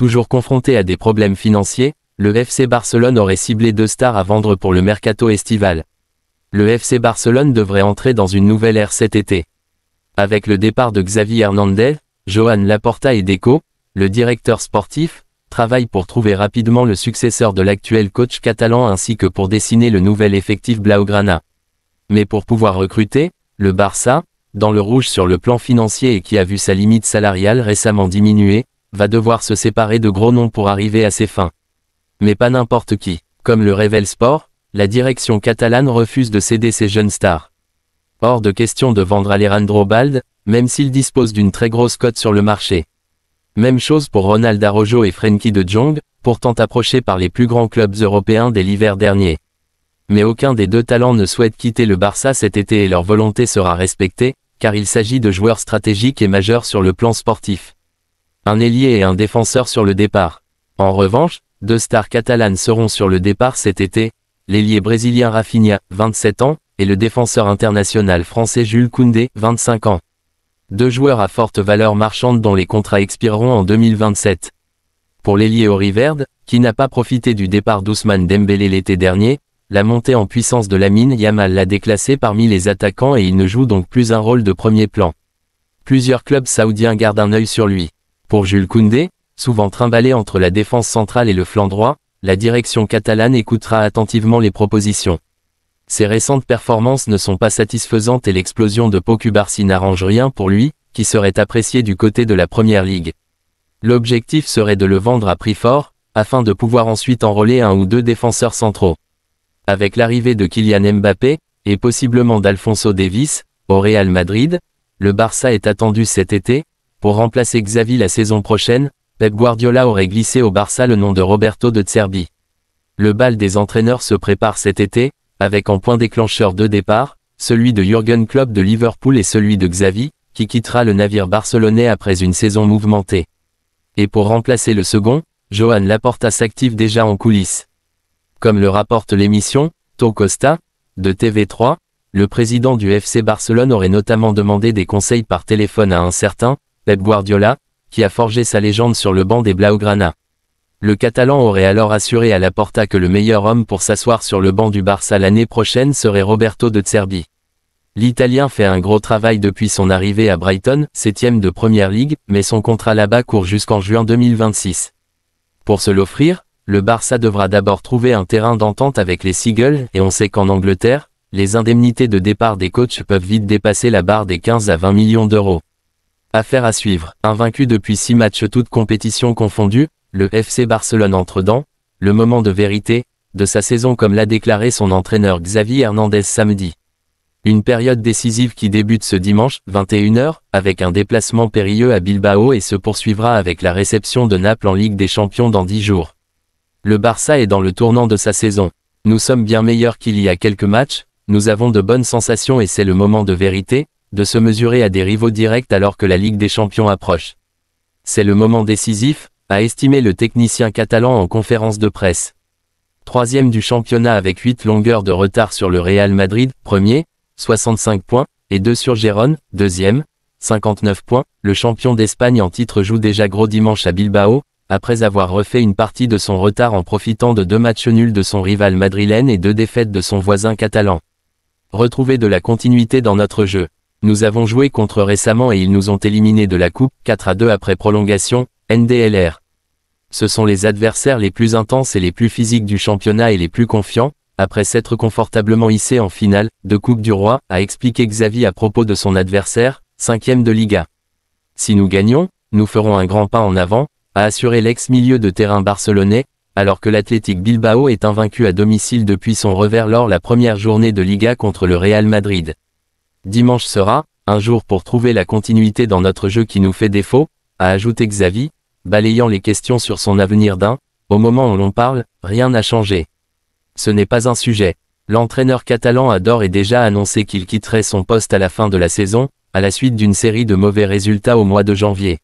toujours confronté à des problèmes financiers, le FC Barcelone aurait ciblé deux stars à vendre pour le mercato estival. Le FC Barcelone devrait entrer dans une nouvelle ère cet été. Avec le départ de Xavier Hernandez, Joan Laporta et Deco, le directeur sportif, travaille pour trouver rapidement le successeur de l'actuel coach catalan ainsi que pour dessiner le nouvel effectif Blaugrana. Mais pour pouvoir recruter, le Barça, dans le rouge sur le plan financier et qui a vu sa limite salariale récemment diminuée, va devoir se séparer de gros noms pour arriver à ses fins. Mais pas n'importe qui. Comme le révèle Sport, la direction catalane refuse de céder ses jeunes stars. Hors de question de vendre Alejandro Bald, même s'il dispose d'une très grosse cote sur le marché. Même chose pour Ronald Arojo et Frenkie de Jong, pourtant approchés par les plus grands clubs européens dès l'hiver dernier. Mais aucun des deux talents ne souhaite quitter le Barça cet été et leur volonté sera respectée, car il s'agit de joueurs stratégiques et majeurs sur le plan sportif un ailier et un défenseur sur le départ. En revanche, deux stars catalanes seront sur le départ cet été, l'ailier brésilien Rafinha, 27 ans, et le défenseur international français Jules Koundé, 25 ans. Deux joueurs à forte valeur marchande dont les contrats expireront en 2027. Pour l'ailier Oriverde, qui n'a pas profité du départ d'Ousmane Dembélé l'été dernier, la montée en puissance de mine Yamal l'a déclassé parmi les attaquants et il ne joue donc plus un rôle de premier plan. Plusieurs clubs saoudiens gardent un œil sur lui. Pour Jules Koundé, souvent trimballé entre la défense centrale et le flanc droit, la direction catalane écoutera attentivement les propositions. Ses récentes performances ne sont pas satisfaisantes et l'explosion de Pocubarci n'arrange rien pour lui, qui serait apprécié du côté de la Première Ligue. L'objectif serait de le vendre à prix fort, afin de pouvoir ensuite enrôler un ou deux défenseurs centraux. Avec l'arrivée de Kylian Mbappé, et possiblement d'Alfonso Davis, au Real Madrid, le Barça est attendu cet été, pour remplacer Xavi la saison prochaine, Pep Guardiola aurait glissé au Barça le nom de Roberto de Zerbi. Le bal des entraîneurs se prépare cet été, avec en point déclencheur deux départs, celui de Jürgen Klopp de Liverpool et celui de Xavi, qui quittera le navire barcelonais après une saison mouvementée. Et pour remplacer le second, Johan Laporta s'active déjà en coulisses. Comme le rapporte l'émission, Tocosta » Costa, de TV3, le président du FC Barcelone aurait notamment demandé des conseils par téléphone à un certain Guardiola, qui a forgé sa légende sur le banc des Blaugrana. Le Catalan aurait alors assuré à la Porta que le meilleur homme pour s'asseoir sur le banc du Barça l'année prochaine serait Roberto de Zerbi. L'Italien fait un gros travail depuis son arrivée à Brighton, septième de Première Ligue, mais son contrat là-bas court jusqu'en juin 2026. Pour se l'offrir, le Barça devra d'abord trouver un terrain d'entente avec les Seagulls et on sait qu'en Angleterre, les indemnités de départ des coachs peuvent vite dépasser la barre des 15 à 20 millions d'euros. Affaire à suivre. Invaincu depuis 6 matchs toutes compétitions confondues, le FC Barcelone entre dans le moment de vérité de sa saison comme l'a déclaré son entraîneur Xavier Hernandez samedi. Une période décisive qui débute ce dimanche, 21h, avec un déplacement périlleux à Bilbao et se poursuivra avec la réception de Naples en Ligue des Champions dans 10 jours. Le Barça est dans le tournant de sa saison. Nous sommes bien meilleurs qu'il y a quelques matchs, nous avons de bonnes sensations et c'est le moment de vérité, de se mesurer à des rivaux directs alors que la Ligue des Champions approche. C'est le moment décisif, a estimé le technicien catalan en conférence de presse. Troisième du championnat avec 8 longueurs de retard sur le Real Madrid, premier, 65 points, et 2 sur Gérone, deuxième, 59 points, le champion d'Espagne en titre joue déjà gros dimanche à Bilbao, après avoir refait une partie de son retard en profitant de deux matchs nuls de son rival madrilène et deux défaites de son voisin catalan. Retrouvez de la continuité dans notre jeu. Nous avons joué contre récemment et ils nous ont éliminés de la Coupe, 4 à 2 après prolongation, NDLR. Ce sont les adversaires les plus intenses et les plus physiques du championnat et les plus confiants, après s'être confortablement hissés en finale, de Coupe du Roi, a expliqué Xavi à propos de son adversaire, cinquième de Liga. Si nous gagnons, nous ferons un grand pas en avant, a assuré l'ex-milieu de terrain barcelonais, alors que l'Athletic Bilbao est invaincu à domicile depuis son revers lors la première journée de Liga contre le Real Madrid. Dimanche sera, un jour pour trouver la continuité dans notre jeu qui nous fait défaut, a ajouté Xavi, balayant les questions sur son avenir d'un, au moment où l'on parle, rien n'a changé. Ce n'est pas un sujet. L'entraîneur catalan adore et déjà annoncé qu'il quitterait son poste à la fin de la saison, à la suite d'une série de mauvais résultats au mois de janvier.